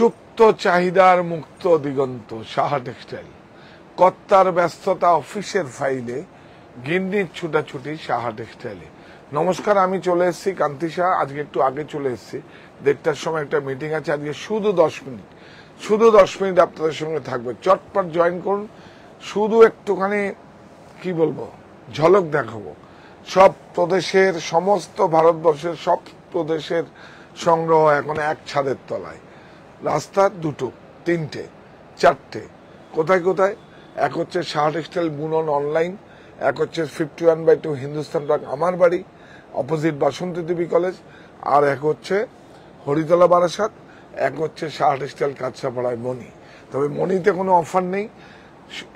সুপ্ত চাহিদার মুক্ত দিগন্ত সাহা টেক্সটাইল কর্তার ব্যস্ততা অফিসের ফাইলে গিন্নির ছুটাছুটি সাহা টেক্সটাইলে নমস্কার আমি চলে এসেছি কান্তি সাহা আজকে একটু আগে চলে এসেছি দেড়টার সময় একটা মিটিং আছে আজকে শুধু দশ মিনিট শুধু দশ মিনিট আপনাদের সঙ্গে থাকবে চটপট জয়েন করুন শুধু একটুখানি কি বলবো ঝলক দেখাবো সব প্রদেশের সমস্ত ভারতবর্ষের সব প্রদেশের সংগ্রহ এখন এক ছাদের তলায় রাস্তা দুটো তিনটে চারটে কোথায় কোথায় এক হচ্ছে শাহ টেক্সটাইল বুনন অনলাইন এক হচ্ছে fifty one by two Hindustan park আমার বাড়ি অপোজিট বাসন্তী দেবী কলেজ আর এক হচ্ছে হরিতলা বারাসাত এক হচ্ছে শাহ টেক্সটাইল কাঁচরাপাড়ায় মণি তবে মণিতে কোনো অফার নেই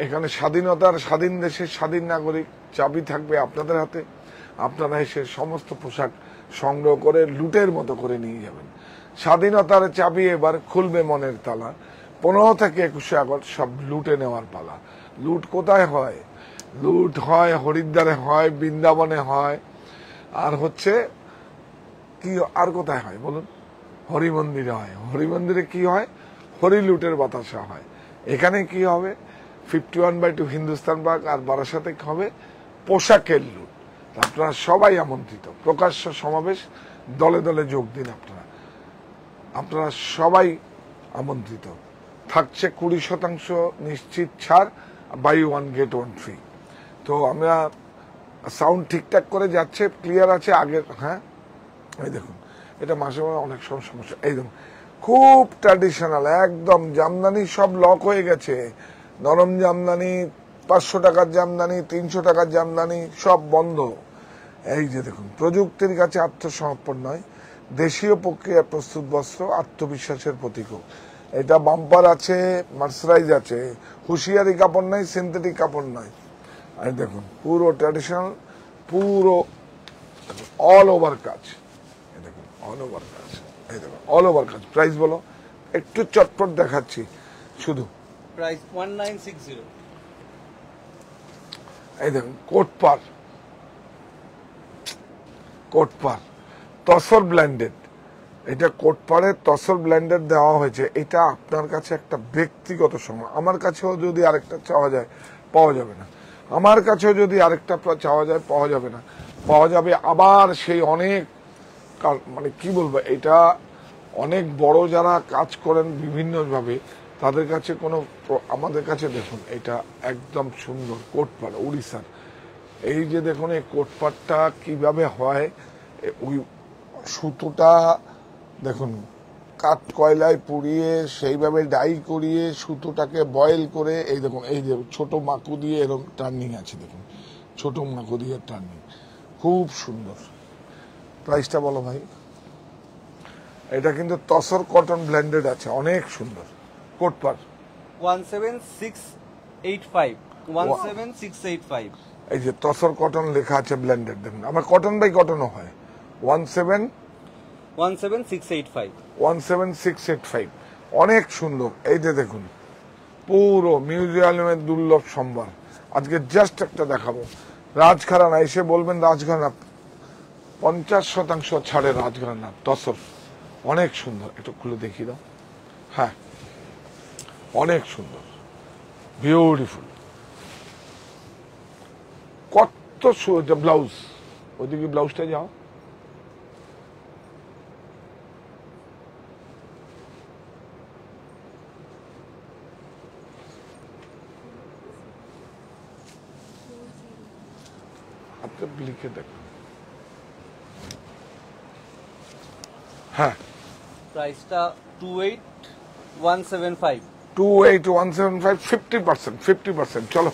এখানে স্বাধীনতার স্বাধীন দেশের স্বাধীন নাগরিক চাবি থাকবে আপনাদের হাতে আপনারা এসে সমস্ত পোশাক সংগ্রহ করে লুটের মতো করে নিয়ে যাবেন স্বাধীনতার চাবি এবার খুলবে মনের তালা পনেরো থেকে একুশে আগস্ট সব লুটে নেওয়ার পালা লুট কোথায় হয় লুট হয় হরিদ্বারে হয় বৃন্দাবনে হয় আর হচ্ছে কি আর কোথায় হয় বলুন হরি মন্দিরে হয় হরি মন্দিরে কি হয় হরি লুটের বাতাসা হয় এখানে কি হবে fifty one by two Hindustan বাগ আর বারাসাতে হবে পোশাকের লুট আপনারা সবাই আমন্ত্রিত প্রকাশ্য সমাবেশ দলে দলে যোগ দিন আপনারা আপনারা সবাই আমন্ত্রিত থাকছে কুড়ি শতাংশ নিশ্চিত ছাড় buy one get one free তো আমরা সাউন্ড ঠিকঠাক করে যাচ্ছে ক্লিয়ার আছে আগের হ্যাঁ এই দেখুন এটা মাসে মাসে অনেক সময় সমস্যা এই দেখুন খুব ট্র্যাডিশনাল একদম জামদানি সব লক হয়ে গেছে নরম জামদানি পাঁচশো টাকার জামদানি তিনশো টাকার জামদানি সব বন্ধ এই যে দেখুন প্রযুক্তির কাছে আত্মসমর্পণ নয় দেশীয় প্রক্রিয়া প্রস্তুত বস্ত্র আত্মবিশ্বাসের প্রতীকও এটা বাম্পার আছে মার্সারাইজ আছে হুঁশিয়ারি কাপড় নাই সিনথেটিক কাপড় নাই আর দেখুন পুরো ট্র্যাডিশনাল পুরো অল ওভার কাজ দেখুন অল ওভার কাজ এই দেখুন অল ওভার কাজ প্রাইস বলো একটু চটপট দেখাচ্ছি শুধু price one nine six zero এই দেখুন কোট পার কোট পার তসর ব্ল্যান্ডেড এটা কোটপাড়ে তসর ব্ল্যান্ডেড দেওয়া হয়েছে এটা আপনার কাছে একটা ব্যক্তিগত সময় আমার কাছেও যদি আরেকটা চাওয়া যায় পাওয়া যাবে না আমার কাছেও যদি আরেকটা চাওয়া যায় পাওয়া যাবে না পাওয়া যাবে আবার সেই অনেক মানে কি বলবো এটা অনেক বড় যারা কাজ করেন বিভিন্নভাবে তাদের কাছে কোনো আমাদের কাছে দেখুন এটা একদম সুন্দর কোটপাড় উড়িষ্যার এই যে দেখুন এই কোটপাটটা কীভাবে হয় ওই সুতোটা দেখুন কাঠ কয়লায় পুড়িয়ে সেইভাবে ডাই করিয়ে সুতোটাকে বয়েল করে এই দেখুন এই যে ছোট মাকু দিয়ে এরকম টার্নিং আছে দেখুন ছোট মাকু দিয়ে টার্নিং খুব সুন্দর প্রাইসটা বলো ভাই এটা কিন্তু তসর কটন ব্ল্যান্ডেড আছে অনেক সুন্দর কোট পার one seven six eight five one seven six eight five এই যে তসর কটন লেখা আছে ব্ল্যান্ডেড দেখুন আমার কটন বাই কটনও হয় one seven one seven six eight five one seven six eight five অনেক সুন্দর এই যে দেখুন পুরো মিউজিয়ামের দুর্লভ সম্ভার আজকে জাস্ট একটা দেখাবো রাজঘরানা এসে বলবেন রাজঘরানা পঞ্চাশ শতাংশ ছাড়ে রাজঘরানা তসর অনেক সুন্দর একটু খুলে দেখি দাও হ্যাঁ অনেক সুন্দর বিউটিফুল কত ব্লাউজ ওদিকে ব্লাউজটা যাও লিখে দেখো হ্যাঁ প্রাইসটা two eight one seven five two eight one seven five fifty percent fifty percent চলো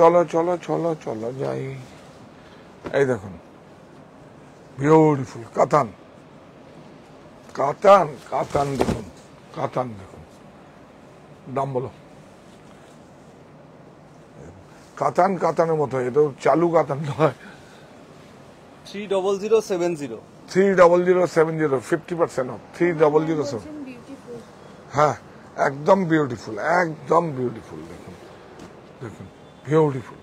চলো চলো চলো চলো যাই এই দেখুন বিউটিফুল কাতান কাতান কাতান দেখুন কাতান দেখুন দাম বলো কাতান কাতানের মতো এটা চালু কাতান নয় three double zero seven zero three double zero seven zero fifty percent three double zero seven হ্যাঁ একদম বিউটিফুল একদম বিউটিফুল দেখুন দেখুন বিউটিফুল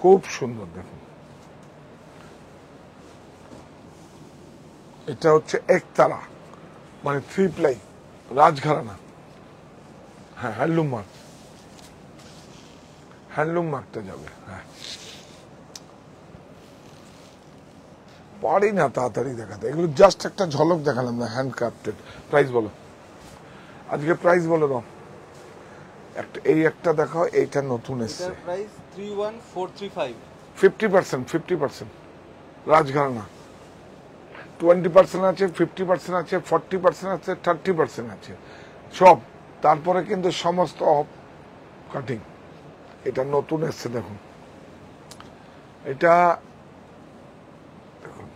খুব সুন্দর দেখুন এটা হচ্ছে একতারা মানে থ্রি প্লাই রাজঘরানা হ্যাঁ হ্যান্ডলুম হ্যান্ডলুম মারতে যাবে হ্যাঁ পারি না তাড়াতাড়ি দেখাতে এগুলো জাস্ট একটা ঝলক দেখালাম না হ্যান্ড ক্রাফটেড প্রাইস বলো আজকে প্রাইস বলে দাও একটা এই একটা দেখাও এইটা নতুন এসেছে প্রাইস 31435 50% 50% রাজঘরানা 20% আছে 50% আছে 40% আছে 30% আছে সব তারপরে কিন্তু সমস্ত কাটিং এটা নতুন এসছে দেখুন এটা দেখুন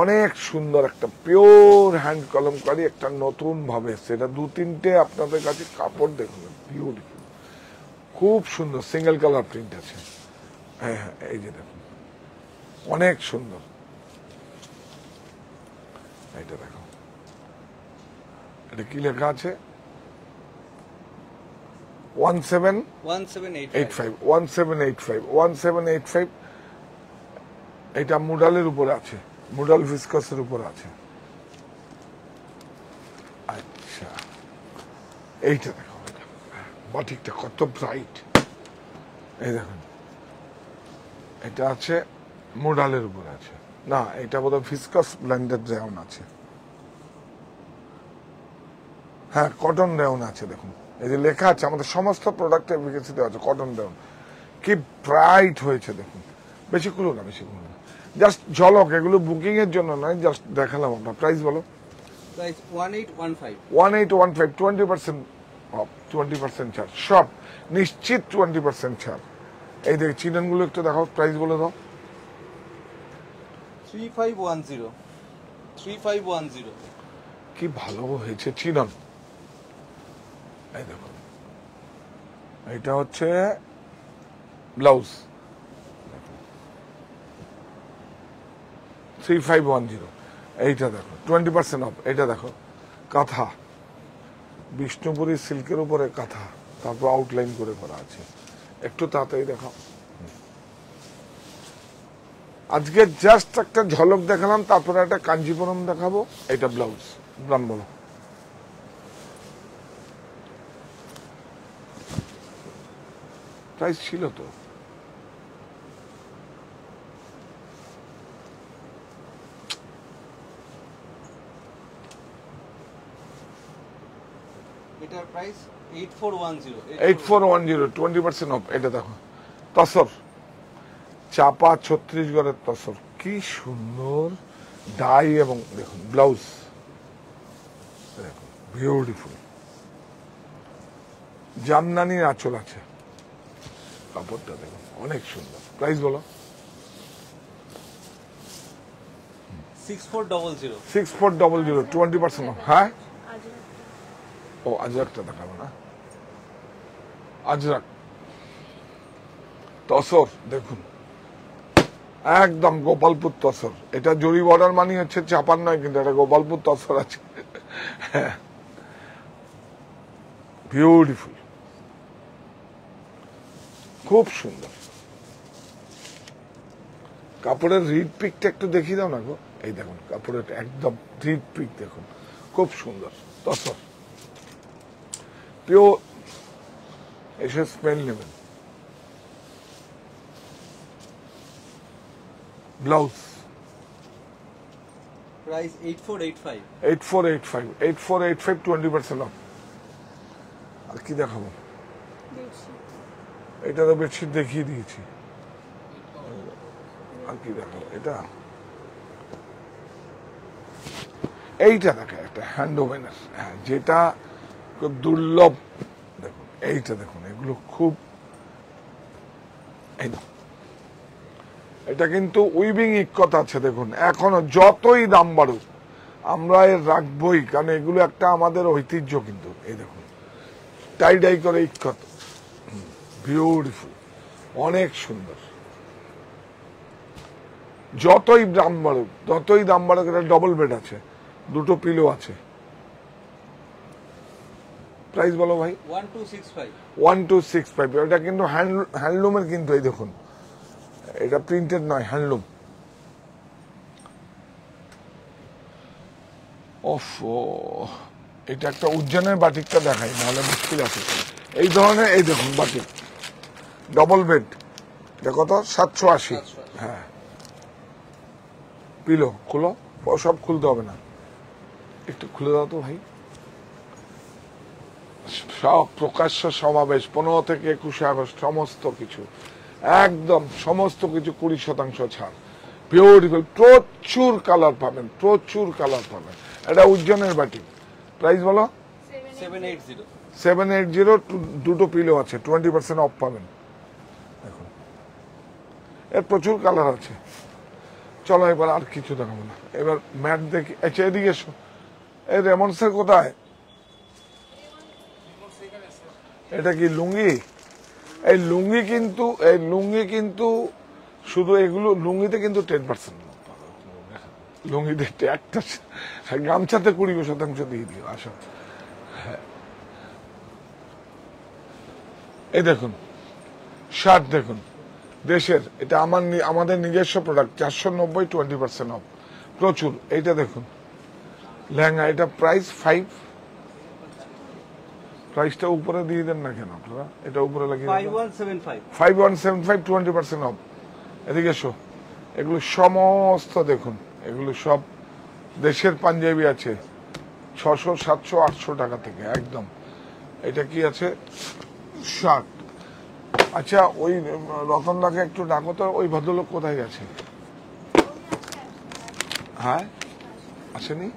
অনেক সুন্দর একটা পিওর হ্যান্ড কলমকারী একটা নতুন ভাবে এসছে এটা দু তিনটে আপনাদের কাছে কাপড় দেখুন পিওর খুব সুন্দর সিঙ্গেল কালার প্রিন্ট আছে হ্যাঁ হ্যাঁ এই যে দেখুন অনেক সুন্দর এটা দেখো এটা কি লেখা আছে one seven one seven eight five one seven eight five one seven eight five এটা মুডালের উপর আছে মুডাল ভিসকাসের উপর আছে আচ্ছা এইটা দেখো বাটিকটা কত ব্রাইট এই দেখুন এটা আছে মুডালের উপর আছে না এটা বোধ হয় ফিসকাস ব্ল্যান্ডেড রেউন আছে হ্যাঁ কটন রেউন আছে দেখুন এই যে লেখা আছে আমাদের সমস্ত প্রোডাক্ট এফিকেসি আছে কটন ডাউন কি ব্রাইট হয়েছে দেখুন বেশি খুলো না বেশি খুলো না জাস্ট ঝলক এগুলো বুকিং এর জন্য নয় জাস্ট দেখালাম আপনার প্রাইস বলো প্রাইস 1815 1815 20% অফ 20% ছাড় সব নিশ্চিত টোয়েন্টি পার্সেন্ট ছাড় এই দেখ চিননগুলো একটু দেখো প্রাইস বলে দাও 3510 3510 কি ভালো হয়েছে চিনন এই দেখো এটা হচ্ছে blouse three five one zero এইটা দেখো টোয়েন্টি পার্সেন্ট অফ এটা দেখো কাঁথা বিষ্ণুপুরী সিল্কের উপরে কাঁথা তারপর আউটলাইন করে করা আছে একটু তাড়াতাড়ি দেখাও আজকে জাস্ট একটা ঝলক দেখালাম তারপরে একটা কাঞ্জিপুরম দেখাবো এটা ব্লাউজ বলো প্রাইস ছিল তো তসর চাপা তসর কি সুন্দর ডাই এবং ব্লাউজ বিউটিফুল জামদানির আঁচল আছে কাপড়টা দেখো অনেক সুন্দর প্রাইস বলো six four double zero six four double zero twenty percent হ্যাঁ ও আজরাকটা দেখাবো না আজরাক তসর দেখুন একদম গোপালপুর তসর এটা জরি বর্ডার মানে হচ্ছে চাপার নয় কিন্তু এটা গোপালপুর তসর আছে বিউটিফুল হ্যাঁ। খুব সুন্দর কাপড়ের রিড পিকটা একটু দেখিয়ে দাও না গো এই দেখুন কাপড়ের একদম রিড পিক দেখুন খুব সুন্দর তসর পিও এসে স্মেল নেবেন ব্লাউজ প্রাইস 8485 8485 8485 20% অফ আর কি দেখাবো দেখছি এটা তো বেডশিট দেখিয়ে দিয়েছি আর কি দেখো এটা এইটা দেখেন একটা হ্যান্ড ওভেনের হ্যাঁ যেটা খুব দুর্লভ দেখুন এইটা দেখুন এগুলো খুব এটা কিন্তু উইভিং ইক্যতা আছে দেখুন এখনো যতই দাম বাড়ুক আমরা এর রাখবই কারণ এগুলো একটা আমাদের ঐতিহ্য কিন্তু এই দেখুন টাই টাই করে ইক্ষত বিউটিফুল অনেক সুন্দর যতই দাম বাড়ুক যতই দাম বাড়ুক এটা ডবল বেড আছে দুটো পিলো আছে প্রাইস বলো ভাই ওয়ান টু সিক্স ফাইভ এটা কিন্তু হ্যান্ডলুমের কিন্তু এই দেখুন এটা প্রিন্টেড নয় হ্যান্ডলুম অফ এটা একটা উজ্জনের বাটিকটা দেখাই নাহলে মুশকিল আছে এই ধরনের এই দেখুন বাটিক ডবল বেড এটা কত সাতশো আশি হ্যাঁ পিলো খুলো সব খুলতে হবে না একটু খুলে দাও তো ভাই সব প্রকাশ্য সমাবেশ পনেরো থেকে একুশে আগস্ট সমস্ত কিছু একদম সমস্ত কিছু কুড়ি শতাংশ ছাড় বিউটিফুল প্রচুর কালার পাবেন প্রচুর কালার পাবেন এটা উজ্জনের বাটি প্রাইস বলো সেভেন এইট জিরো দুটো পিলো আছে টোয়েন্টি পার্সেন্ট অফ পাবেন এর প্রচুর কালার আছে চলো এবার আর কিছু দেখাবো না এবার ম্যাট দেখি আচ্ছা এদিকে এসো এই রেমন্ডসের কোথায় এটা কি লুঙ্গি এই লুঙ্গি কিন্তু এই লুঙ্গি কিন্তু শুধু এগুলো লুঙ্গিতে কিন্তু টেন পার্সেন্ট লুঙ্গিতে একটা গামছাতে কুড়ি শতাংশ দিয়ে দিও আসো এই দেখুন শার্ট দেখুন দেশের এটা আমার আমাদের নিজস্ব প্রোডাক্ট চারশো নব্বই টোয়েন্টি পার্সেন্ট অফ প্রচুর এইটা দেখুন লেহেঙ্গা এটা প্রাইস ফাইভ প্রাইসটা উপরে দিয়ে দেন না কেন আপনারা এটা উপরে লাগিয়ে five one seven five twenty percent off এদিকে শো এগুলো সমস্ত দেখুন এগুলো সব দেশের পাঞ্জাবি আছে ছশো সাতশো আটশো টাকা থেকে একদম এটা কি আছে শার্ট আচ্ছা ওই রতনদাকে একটু ডাকো তো ওই ভদ্রলোক কোথায় গেছে হ্যাঁ আসেনি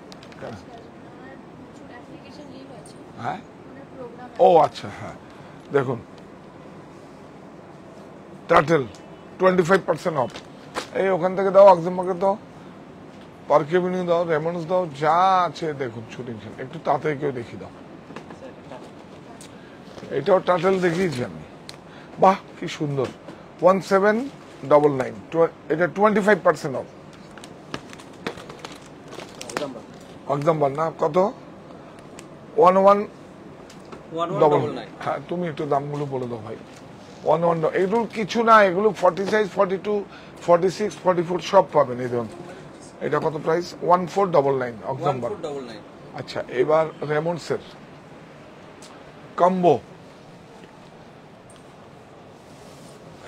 হ্যাঁ ও আচ্ছা হ্যাঁ দেখুন turtle twenty five percent off এই ওখান থেকে দাও আক্সিমাকে দাও পার্ক এভিনিউ দাও রেমন্ডস দাও যা আছে দেখুন শুটিং একটু তাড়াতাড়ি কেউ দেখি দাও এটাও টাটেল দেখিয়েছি আমি বাহ কি সুন্দর ওয়ান সেভেন ডবল নাইন এটা twenty five percent off Oxemberg না কত ওয়ান ওয়ান ডবল হ্যাঁ তুমি একটু দামগুলো বলে দাও ভাই ওয়ান ওয়ান এগুলো কিছু না এগুলো forty size forty two forty six forty four সব পাবেন এই ধরুন এটা কত price one four double nine Oxemberg আচ্ছা এবার রেমন্ডসের কম্বো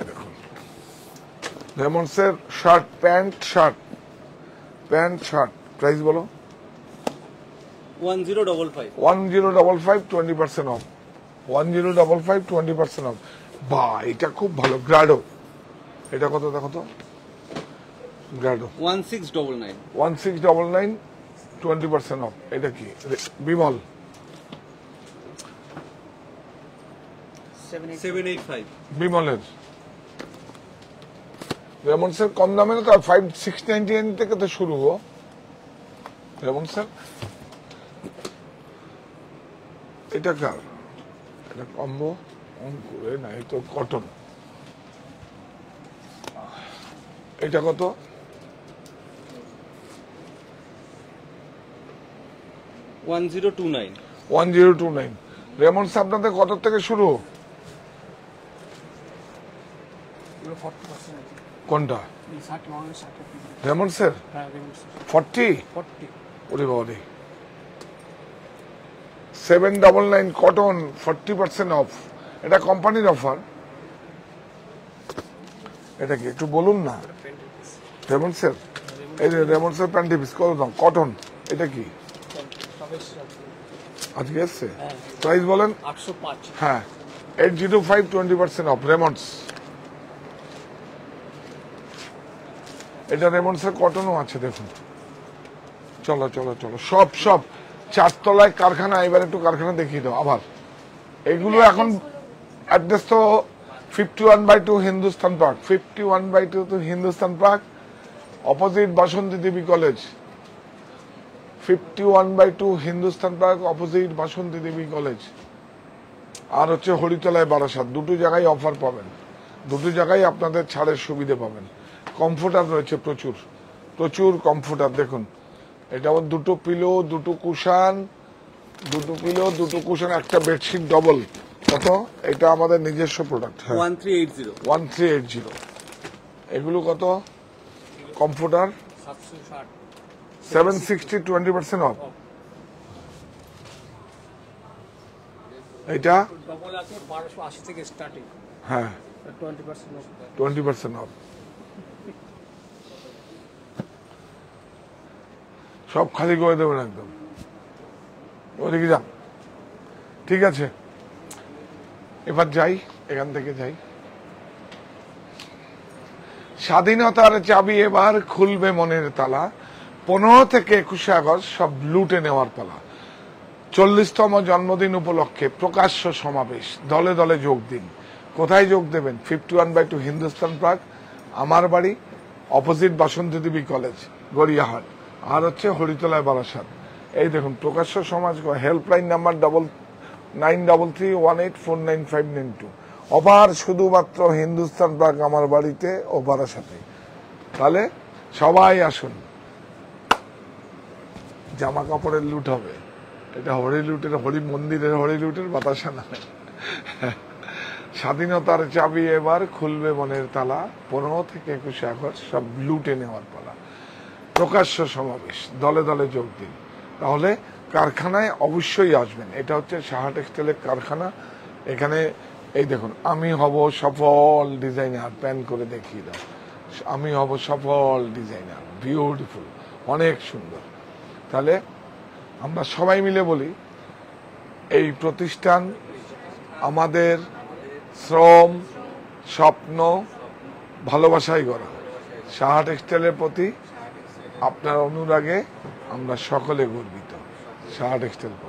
দেখুন sir shirt pant shirt pant shirt price বলো one zero double five one zero double five twenty percent off one zero five twenty percent off এটা খুব ভালো এটা দেখো তো one six double nine one six double nine twenty percent off এটা কি বিমল বিমলের স্যার কম দামে না তো ফাইভ সিক্স নাইনটি নাইন থেকে তো শুরু হো স্যার এটা কার এটা কম্বো অঙ্কুরে না তো কটন এটা কত one zero two nine one zero two nine sir আপনাদের কত থেকে শুরু কোনটা রেমন্ড স্যার ফর্টি ওরে বাবারে seven double nine cotton forty percent off এটা কোম্পানির অফার এটা কি একটু বলুন না রেমন্ড স্যার এই রেমন্ড স্যার প্যান্টি পিস কত দাম কটন এটা কি আজকে এসছে প্রাইস হ্যাঁ, হ্যাঁ। বলেন হ্যাঁ eight zero five twenty percent off Raymonds এটা রেমন্ডসের কটনও আছে দেখুন চলো চলো চলো সব সব চারতলায় কারখানা এবার একটু কারখানা দেখিয়ে দাও আবার এগুলো এখন অ্যাড্রেস তো fifty one by two Hindustan park fifty one by two তো Hindustan park opposite Basanti Debi college fifty one by two Hindustan park opposite Basanti Debi college আর হচ্ছে হরিতলায় বারাসাত দুটো জায়গায় অফার পাবেন দুটো জায়গায় আপনাদের ছাড়ের সুবিধে পাবেন কমফোর্টার রয়েছে প্রচুর প্রচুর কমফোর্টার দেখুন এটা আমার দুটো পিলো দুটো কুশান দুটো পিলো দুটো কুশন একটা বেডশিট ডবল কত এটা আমাদের নিজস্ব product one three eight zero এগুলো কত comforter seven sixty twenty percent off এটা হ্যাঁ টোয়েন্টি পার্সেন্ট অফ সব খালি করে দেবেন একদম ওদিকে যান ঠিক আছে এবার যাই এখান থেকে যাই স্বাধীনতার চাবি এবার খুলবে মনের তালা পনেরো থেকে একুশে আগস্ট সব লুটে নেওয়ার পালা চল্লিশতম জন্মদিন উপলক্ষে প্রকাশ্য সমাবেশ দলে দলে যোগ দিন কোথায় যোগ দেবেন fifty one by two Hindustan park আমার বাড়ি অপোজিট বাসন্তী দেবী কলেজ গড়িয়াহাট আর হচ্ছে হরিতলায় বারাসাত এই দেখুন প্রকাশ্য সমাজ helpline number double nine double three one eight four nine five nine two offer শুধুমাত্র হিন্দুস্তান প্রাক আমার বাড়িতে ও বারাসাতে তাহলে সবাই আসুন জামা কাপড়ের লুট হবে এটা হরি লুটের হরি মন্দিরের হরি লুটের বাতাসা না স্বাধীনতার চাবি এবার খুলবে মনের তালা পনেরো থেকে একুশে আগস্ট সব লুটে নেওয়ার পালা প্রকাশ্য সমাবেশ দলে দলে যোগ দিন তাহলে কারখানায় অবশ্যই আসবেন এটা হচ্ছে সাহা টেক্সটাইলের কারখানা এখানে এই দেখুন আমি হব সফল ডিজাইনার প্যান করে দেখিয়ে দাও আমি হব সফল ডিজাইনার বিউটিফুল অনেক সুন্দর তাহলে আমরা সবাই মিলে বলি এই প্রতিষ্ঠান আমাদের শ্রম স্বপ্ন ভালোবাসায় গড়া সাহা টেক্সটাইলের প্রতি আপনার অনুরাগে আমরা সকলে গর্বিত সারা এক্সটেল